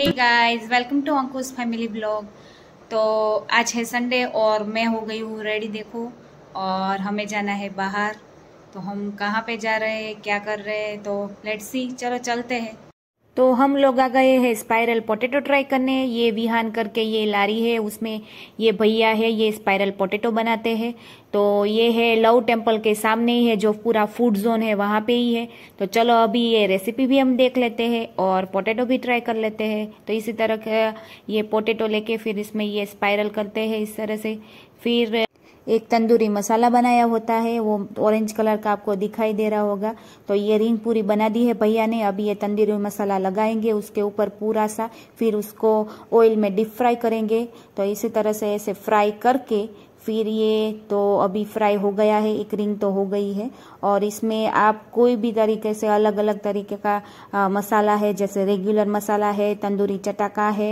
hey guys welcome to Ankush family blog तो आज है संडे और मैं हो गई हूँ रेडी देखो और हमें जाना है बाहर तो हम कहाँ पे जा रहे हैं क्या कर रहे हैं तो लेट्स सी चलो चलते हैं तो हम लोग आ गए हैं स्पाइरल पोटैटो ट्राई करने ये विहान करके ये लारी है उसमें ये भैया है ये स्पाइरल पोटैटो बनाते हैं तो ये है लव टेम्पल के सामने ही है जो पूरा फूड जोन है वहाँ पे ही है तो चलो अभी ये रेसिपी भी हम देख लेते हैं और पोटैटो भी ट्राई कर लेते हैं तो इसी तरह ये पोटैटो लेके फिर इसमें ये स्पाइरल करते हैं इस तरह से फिर एक तंदूरी मसाला बनाया होता है वो ऑरेंज कलर का आपको दिखाई दे रहा होगा तो ये रिंग पूरी बना दी है भैया ने अभी ये तंदूरी मसाला लगाएंगे उसके ऊपर पूरा सा फिर उसको ऑयल में डीप फ्राई करेंगे तो इसी तरह से ऐसे फ्राई करके फिर ये तो अभी फ्राई हो गया है एक रिंग तो हो गई है और इसमें आप कोई भी तरीके से अलग अलग तरीके का आ, मसाला है जैसे रेगुलर मसाला है तंदूरी चटाका है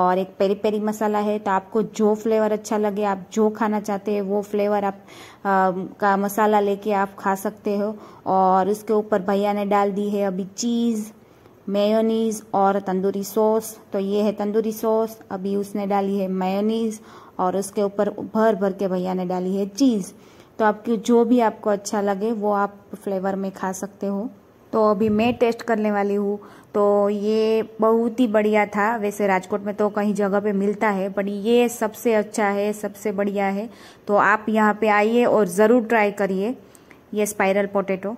और एक पेरी पेरी मसाला है तो आपको जो फ्लेवर अच्छा लगे आप जो खाना चाहते हैं वो फ्लेवर आप आ, का मसाला लेके आप खा सकते हो और उसके ऊपर भैया ने डाल दी है अभी चीज़ मेयोनीज़ और तंदूरी सॉस तो ये है तंदूरी सॉस अभी उसने डाली है मेयोनीज़ और उसके ऊपर भर भर के भैया ने डाली है चीज़ तो आपकी जो भी आपको अच्छा लगे वो आप फ्लेवर में खा सकते हो तो अभी मैं टेस्ट करने वाली हूँ तो ये बहुत ही बढ़िया था वैसे राजकोट में तो कहीं जगह पे मिलता है बट ये सबसे अच्छा है सबसे बढ़िया है तो आप यहाँ पे आइए और ज़रूर ट्राई करिए ये स्पाइरल पोटैटो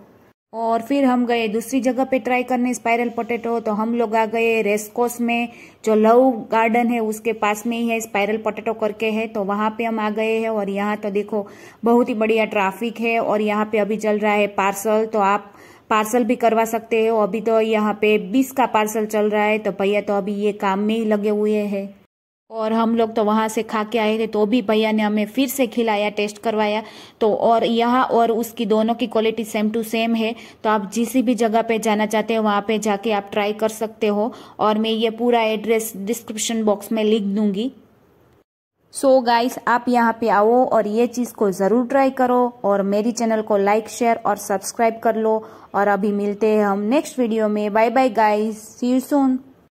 और फिर हम गए दूसरी जगह पे ट्राई करने स्पाइरल पोटैटो तो हम लोग आ गए रेस्कोस में जो लव गार्डन है उसके पास में ही है स्पाइरल पोटैटो करके है तो वहाँ पे हम आ गए हैं और यहाँ तो देखो बहुत ही बढ़िया ट्रैफिक है और यहाँ पे अभी चल रहा है पार्सल तो आप पार्सल भी करवा सकते हो अभी तो यहाँ पे बीस का पार्सल चल रहा है तो भैया तो अभी ये काम में ही लगे हुए है और हम लोग तो वहाँ से खा के आए थे तो भी भैया ने हमें फिर से खिलाया टेस्ट करवाया तो और यहाँ और उसकी दोनों की क्वालिटी सेम टू सेम है तो आप जिस भी जगह पे जाना चाहते हो वहाँ पे जाके आप ट्राई कर सकते हो और मैं ये पूरा एड्रेस डिस्क्रिप्शन बॉक्स में लिख दूंगी सो so गाइस आप यहाँ पे आओ और ये चीज़ को ज़रूर ट्राई करो और मेरी चैनल को लाइक शेयर और सब्सक्राइब कर लो और अभी मिलते हैं हम नेक्स्ट वीडियो में bye bye guys see you